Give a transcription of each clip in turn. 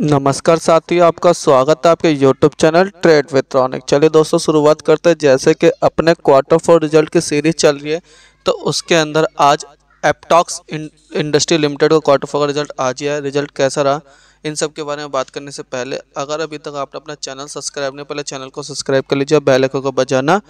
नमस्कार साथियों आपका स्वागत है आपके यूट्यूब चैनल ट्रेड वित्रॉनिक चलिए दोस्तों शुरुआत करते हैं जैसे कि अपने क्वार्टर फोर रिजल्ट की सीरीज चल रही है तो उसके अंदर आज एपटॉक्स इंडस्ट्री लिमिटेड का क्वार्टर फोर का रिजल्ट आज ही है रिजल्ट कैसा रहा इन सब के बारे में बात करने से पहले अगर अभी तक आपने अपना चैनल सब्सक्राइब नहीं पहले चैनल को सब्सक्राइब कर लीजिए और बेलाइकन को बजाना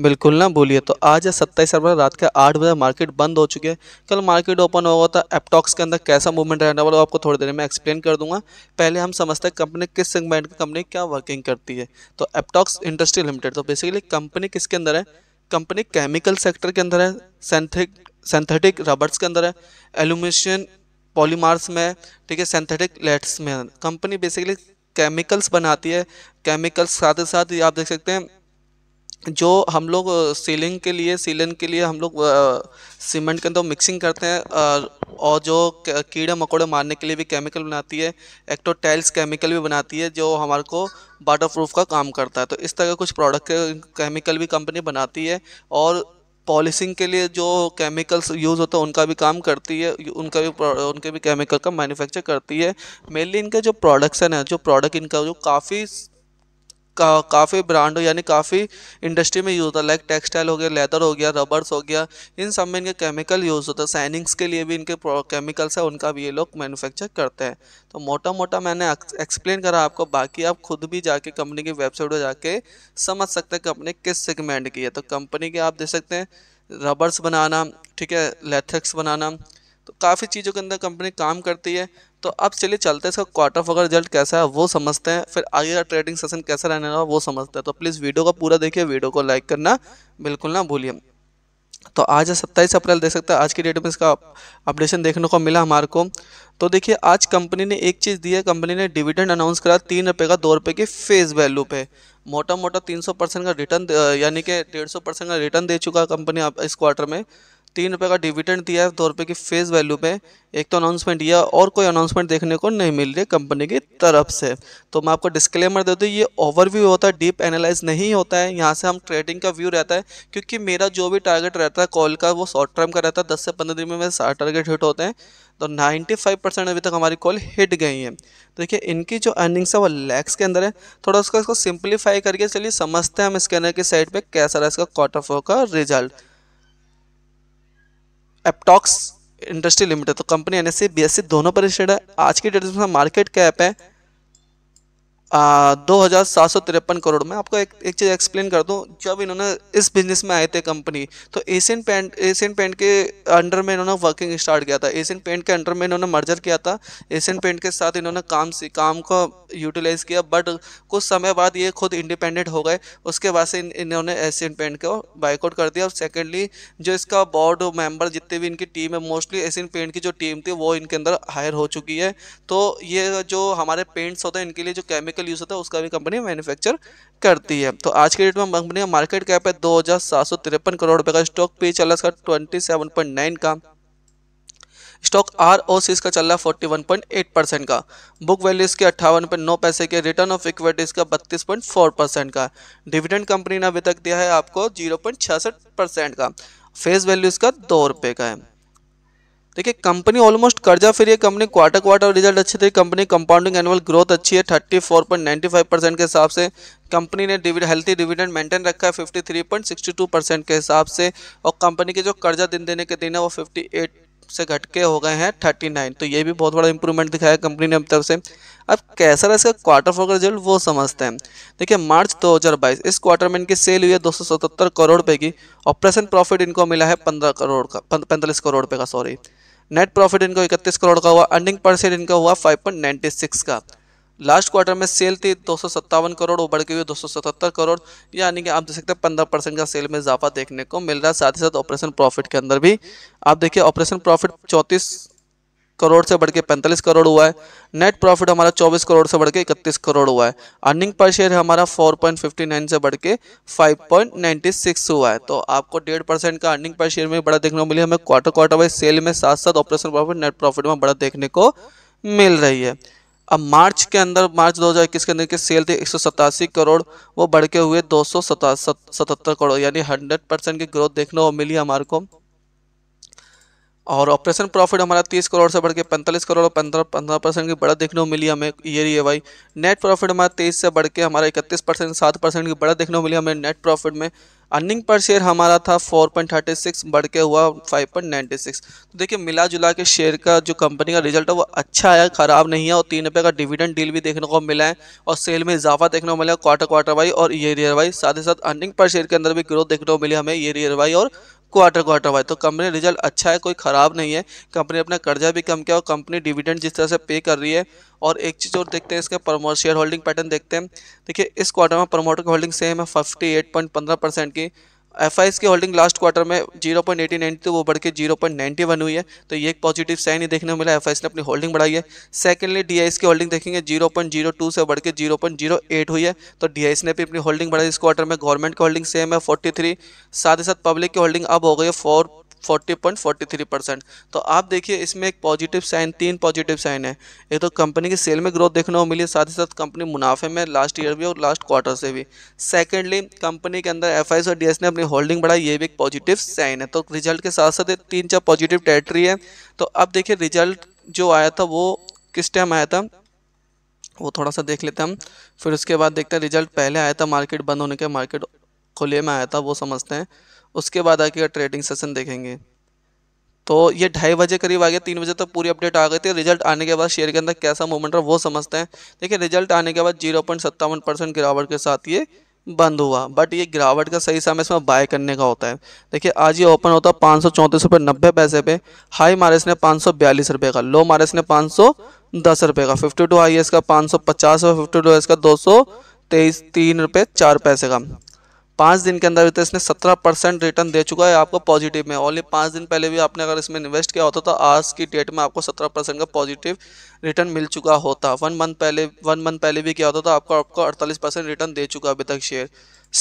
बिल्कुल ना भूलिए तो आज है सत्ताईस अप्रैल रात के आठ बजे मार्केट बंद हो चुकी है कल मार्केट ओपन होगा तो एपटॉक्स के अंदर कैसा मूवमेंट रहने वाला आपको थोड़ी देर में एक्सप्लेन कर दूंगा पहले हम समझते हैं कंपनी किस सेगमेंट की कंपनी क्या वर्किंग करती है तो एपटॉक्स इंडस्ट्री लिमिटेड तो बेसिकली कंपनी किसके अंदर है कंपनी केमिकल सेक्टर के अंदर है सेंथिक सेंथेटिक रबर्स के अंदर है एल्यूमिनियम पॉलीमार्स में ठीक है सिंथेटिक लेट्स में कंपनी बेसिकली केमिकल्स बनाती है केमिकल्स साथ ही साथ आप देख सकते हैं जो हम लोग सीलिंग के लिए सीलिंग के लिए हम लोग सीमेंट के अंदर मिक्सिंग करते हैं और जो कीड़े मकोड़े मारने के लिए भी केमिकल बनाती है एक्टोटाइल्स केमिकल भी बनाती है जो हमारे को वाटर प्रूफ का काम करता है तो इस तरह कुछ प्रोडक्ट केमिकल भी कंपनी बनाती है और पॉलिशिंग के लिए जो केमिकल्स यूज़ होता है उनका भी काम करती है उनका भी उनके भी केमिकल का मैन्युफैक्चर करती है मेनली इनके जो प्रोडक्शन है जो प्रोडक्ट इनका जो काफ़ी का काफ़ी ब्रांड यानी काफ़ी इंडस्ट्री में यूज़ होता है लाइक टेक्सटाइल हो गया लेदर हो गया रबर्स हो गया इन सब में इनके केमिकल यूज़ होता है साइनिंग्स के लिए भी इनके केमिकल्स है उनका भी ये लोग मैन्युफैक्चर करते हैं तो मोटा मोटा मैंने एक्सप्लेन करा आपको बाकी आप खुद भी जाके कंपनी की वेबसाइट पर जाके समझ सकते हैं कंपनी किस सेगमेंट की है तो कंपनी के आप देख सकते हैं रबर्स बनाना ठीक है लेथक्स बनाना तो काफ़ी चीज़ों के अंदर कंपनी काम करती है तो अब चलिए चलते हैं इसका क्वार्टर फोर रिजल्ट कैसा है वो समझते हैं फिर आगे का ट्रेडिंग सेशन कैसा रहने वाला वो समझते हैं तो प्लीज़ वीडियो का पूरा देखिए वीडियो को लाइक करना बिल्कुल ना भूलिए तो आज है सत्ताईस अप्रैल देख सकते हैं आज की डेट में इसका अपडेशन देखने को मिला हमारे को तो देखिए आज कंपनी ने एक चीज़ दी है कंपनी ने डिविडेंड अनाउंस करा तीन रुपये का दो रुपये के फेस वैल्यू पे मोटा मोटा तीन सौ परसेंट का रिटर्न यानी कि डेढ़ सौ परसेंट का रिटर्न दे चुका कंपनी इस क्वार्टर में तीन रुपये का डिविडेंड दिया है दो रुपये की फेस वैल्यू पे एक तो अनाउंसमेंट दिया और कोई अनाउंसमेंट देखने को नहीं मिल रही है कंपनी की तरफ से तो मैं आपको डिस्क्लेमर दे दूँ ये ओवरव्यू होता है डीप एनालाइज नहीं होता है यहाँ से हम ट्रेडिंग का व्यू रहता है क्योंकि मेरा जो भी टारगेट रहता है कॉल का वो शॉर्ट टर्म का रहता है दस से पंद्रह दिन में मेरे सारे टारगेट हिट होते हैं तो फाइव परसेंट अभी तक हमारी कॉल हिट गई है तो देखिए इनकी जो अर्निंग्स है वो लैक्स के अंदर है थोड़ा उसका इसको सिंप्लीफाई करके चलिए समझते हैं हम स्कैनर की साइड पर कैसा रहा इसका क्वार्टर फोर का रिजल्ट एपटॉक्स इंडस्ट्री लिमिटेड तो कंपनी एन एस सी दोनों पर रजिस्टर्ड है आज की डेट में मार्केट कैप है दो हज़ार सात सौ तिरपन करोड़ में आपको एक एक चीज़ एक्सप्लेन कर दूँ जब इन्होंने इस बिज़नेस में आए थे कंपनी तो एशियन पेंट एशियन पेंट के अंडर में इन्होंने वर्किंग स्टार्ट किया था एशियन पेंट के अंडर में इन्होंने मर्जर किया था एशियन पेंट के साथ इन्होंने काम से काम को यूटिलाइज़ किया बट कुछ समय बाद ये खुद इंडिपेंडेंट हो गए उसके बाद से इन्होंने एशियन पेंट को बाइकआउट कर दिया और सेकेंडली जो इसका बोर्ड मेम्बर जितने भी इनकी टीम है मोस्टली एशियन पेंट की जो टीम थी वो इनके अंदर हायर हो चुकी है तो ये जो हमारे पेंट्स होते हैं इनके लिए जो केमिकल केमिकल यूज़ होता है उसका भी कंपनी मैन्युफैक्चर करती है तो आज के डेट में कंपनी का मार्केट कैप है दो करोड़ रुपये का स्टॉक पे चल रहा है इसका ट्वेंटी का स्टॉक आर ओ सी इसका चल रहा है forty one point eight percent का बुक वैल्यू इसके अट्ठावन पॉइंट नौ पैसे के रिटर्न ऑफ इक्विटी इसका बत्तीस पॉइंट फोर परसेंट का डिविडेंड कंपनी ने अभी तक दिया है आपको जीरो पॉइंट छियासठ परसेंट का फेस वैल्यू इसका दो रुपये का है देखिए कंपनी ऑलमोस्ट कर्जा फिर है कंपनी क्वार्टर क्वार्टर रिजल्ट अच्छे थे कंपनी कंपाउंडिंग एनुअल ग्रोथ अच्छी है thirty four point five percent के हिसाब से कंपनी ने डिविड हेल्थी डिविडेंड मेंटेन रखा है fifty three point sixty two percent के हिसाब से और कंपनी के जो कर्जा दिन देने के दिन है वो फिफ्टी एट से घट के हो गए हैं थर्टी नाइन तो ये भी बहुत बड़ा इंप्रूवमेंट दिखाया कंपनी ने अब तक से अब कैसा रहा इसका क्वार्टर फोर का रिजल्ट वो समझते हैं देखिए मार्च 2022 इस क्वार्टर में इनकी सेल हुई है सतहत्तर करोड़ रुपये की ऑपरेशन प्रॉफिट इनको मिला है 15 करोड़ का पैंतालीस करोड़ रुपये का सॉरी नेट प्रॉफिट इनका इकतीस करोड़ का हुआ अर्निंग पर शेयर इनका हुआ सिक्स का लास्ट क्वार्टर में सेल थी दो करोड़ वो बढ़ के हुए सतहत्तर करोड़ यानी कि आप देख सकते हैं पंद्रह परसेंट का सेल में इजाफा देखने को मिल रहा है साथ ही साथ ऑपरेशन प्रॉफिट के अंदर भी आप देखिए ऑपरेशन प्रॉफिट चौंतीस करोड़ से बढ़ के पैंतालीस करोड़ हुआ है नेट प्रॉफिट हमारा चौबीस करोड़ से बढ़ के इकतीस करोड़ हुआ है अर्निंग पर शेयर हमारा फोर पॉइंट फिफ्टी नाइन से बढ़ के फाइव पॉइंट सिक्स हुआ है तो आपको डेढ़ परसेंट का अर्निंग पर शेयर में बड़ा देखने को मिली हमें क्वार्टर क्वार्टर वाइज सेल में साथ साथ ऑपरेशन प्रॉफिट नेट प्रॉफिट में बड़ा देखने को मिल रही है अब मार्च के अंदर मार्च 2021 के अंदर की सेल थी एक करोड़ वो बढ़ के हुए दो सौ करोड़ यानी हंड्रेड परसेंट की ग्रोथ देखने को मिली हमारे को और ऑपरेशन प्रॉफिट हमारा 30 करोड़ से बढ़ के पैंतालीस करोड़ और पंद्रह पंद्रह परसेंट की बढ़त देखने को मिली हमें ये रही है भाई नेट प्रॉफिट हमारा तेईस से बढ़ के हमारा इकतीस परसेंट सात परसेंट की बढ़त देखने को मिली हमें नेट प्रॉफिट में अर्निंग पर शेयर हमारा था 4.36 बढ़ के हुआ 5.96 तो देखिए मिला जुला के शेयर का जो कंपनी का रिजल्ट है वो अच्छा आया ख़राब नहीं है और तीन रुपये का डिविडेंड डील भी देखने को मिला है और सेल में इजाफा देखने को मिला क्वार्टर क्वार्टर वाई और ईयर ईयर वाई साथ ही साथ अर्निंग पर शेयर के अंदर भी ग्रोथ देखने को मिली हमें ईयर ईयर वाई और क्वार्टर क्वार्टर वाइज तो कंपनी रिजल्ट अच्छा है कोई ख़राब नहीं है कंपनी अपना कर्जा भी कम किया और कंपनी डिविडेंड जिस तरह से पे कर रही है और एक चीज़ और देखते हैं इसका प्रमोट शेयर होल्डिंग पैटर्न देखते हैं देखिए इस क्वार्टर में प्रमोटर की होल्डिंग सेम है फिफ्टी एट पॉइंट पंद्रह परसेंट की एफ की होल्डिंग लास्ट क्वार्टर में जीरो पॉइंट एटी नाइन थी वो बढ़ के जीरो पॉइंट नाइन्टी वन हुई है तो ये एक पॉजिटिव साइन ही देखने को मिला एफ ने अपनी होल्डिंग बढ़ाई है सेकंडली डी की होल्डिंग देखेंगे जीरो पॉइंट जीरो टू से बढ़ के जीरो पॉइंट जीरो एट हुई है तो डी ने भी अपनी होल्डिंग बढ़ाई इस क्वार्टर में गवर्नमेंट की होल्डिंग सेम है फोर्टी थ्री साथ ही साथ पब्लिक की होल्डिंग अब हो गई है फोर 40.43 परसेंट तो आप देखिए इसमें एक पॉजिटिव साइन तीन पॉजिटिव साइन है एक तो कंपनी की सेल में ग्रोथ देखने को मिली साथ ही साथ कंपनी मुनाफे में लास्ट ईयर भी और लास्ट क्वार्टर से भी सेकेंडली कंपनी के अंदर एफ और डी ने अपनी होल्डिंग बढ़ाई ये भी एक पॉजिटिव साइन है तो रिजल्ट के साथ साथ तीन चार पॉजिटिव टेरेटरी है तो अब देखिए रिजल्ट जो आया था वो किस टाइम आया था वो थोड़ा सा देख लेते हैं हम फिर उसके बाद देखते हैं रिजल्ट पहले आया था मार्केट बंद होने के मार्केट खुले में आया था वो समझते हैं उसके बाद आके ट्रेडिंग सेशन देखेंगे तो ये ढाई बजे करीब आ गया तीन बजे तक तो पूरी अपडेट आ गई थी रिजल्ट आने के बाद शेयर के अंदर कैसा मूवमेंट रहा वो समझते हैं देखिए रिजल्ट आने के बाद जीरो पॉइंट सत्तावन परसेंट गिरावट के साथ ये बंद हुआ बट ये गिरावट का सही समय इसमें बाय करने का होता है देखिए आज ये ओपन होता है पाँच सौ चौंतीस रुपये नब्बे पैसे पे हाई मारेस ने पाँच सौ बयालीस रुपये का लो मारेस ने पाँच सौ दस रुपये का फिफ्टी टू हाई इसका पाँच सौ पचास और फिफ्टी टू इसका दो सौ तेईस तीन रुपये चार पैसे का पाँच दिन के अंदर तो इसने सत्रह परसेंट रिटर्न दे चुका है आपको पॉजिटिव में ओनली पाँच दिन पहले भी आपने अगर इसमें इन्वेस्ट किया होता तो आज की डेट में आपको सत्रह परसेंट का पॉजिटिव रिटर्न मिल चुका होता वन मंथ पहले वन मंथ पहले भी किया होता तो आपको आपको अड़तालीस परसेंट रिटर्न दे चुका अभी तक शेयर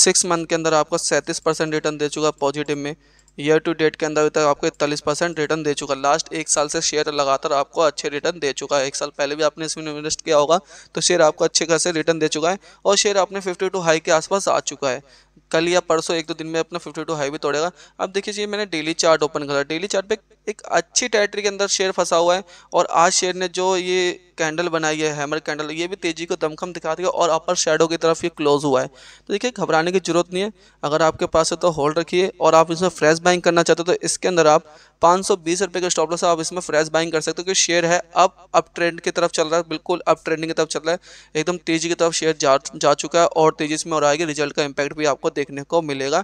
सिक्स मंथ के अंदर आपको सैंतीस परसेंट रिटर्न दे चुका पॉजिटिव में ईयर टू डेट के अंदर अभी तक तो आपको इकतालीस परसेंट रिटर्न दे चुका लास्ट एक साल से शेयर लगातार आपको अच्छे रिटर्न दे चुका है एक साल पहले भी आपने इसमें इन्वेस्ट किया होगा तो शेयर आपको अच्छे खासे रिटर्न दे चुका है और शेयर आपने फिफ्टी टू हाई के आसपास आ चुका है कल या परसों एक दो दिन में अपना फिफ्टी टू हाई भी तोड़ेगा अब देखिए मैंने डेली चार्ट ओपन करा डेली चार्ट पे एक अच्छी टेरिटरी के अंदर शेयर फंसा हुआ है और आज शेयर ने जो ये कैंडल बनाई है हैमर कैंडल ये भी तेज़ी को दमखम दिखा दिया और अपर शेडो की तरफ ये क्लोज हुआ है तो देखिए घबराने की जरूरत नहीं है अगर आपके पास है तो होल्ड रखिए और आप इसमें फ्रेश बाइंग करना चाहते हो तो इसके अंदर आप पाँच सौ बीस रुपये के स्टॉप लॉस आप इसमें फ्रेश बाइंग कर सकते हो क्योंकि शेयर है अब अप ट्रेंड की तरफ चल रहा है बिल्कुल अप ट्रेंडिंग की तरफ चल रहा है एकदम तेज़ी की तरफ शेयर जा जा चुका है और तेज़ी से और आएगी रिजल्ट का इम्पैक्ट भी आपको देखने को मिलेगा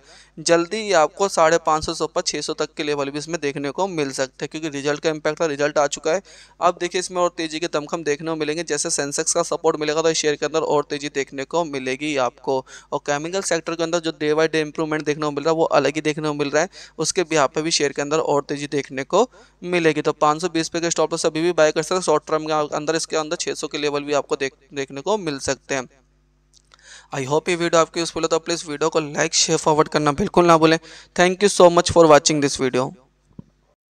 जल्दी ही आपको साढ़े पाँच सौ से ऊपर छः सौ तक के लेवल भी इसमें देखने को मिल खेल सकते हैं क्योंकि रिजल्ट का इम्पैक्ट था रिजल्ट आ चुका है अब देखिए इसमें और तेज़ी के दमखम देखने को मिलेंगे जैसे सेंसेक्स का सपोर्ट मिलेगा तो शेयर के अंदर और तेज़ी देखने को मिलेगी आपको और केमिकल सेक्टर के अंदर जो डे बाई डे इंप्रूवमेंट देखने को मिल रहा है वो अलग ही देखने को मिल रहा है उसके यहाँ पर भी शेयर के अंदर और तेज़ी देखने को मिलेगी तो पाँच सौ बीस पे के स्टॉप लॉस अभी भी बाय कर सकते शॉर्ट टर्म के अंदर इसके अंदर छः सौ के लेवल भी आपको देखने को मिल सकते हैं आई होप ये वीडियो आपके यूजफुल है तो प्लीज़ वीडियो को लाइक शेयर फॉरवर्ड करना बिल्कुल ना भूलें thank you so much for watching this video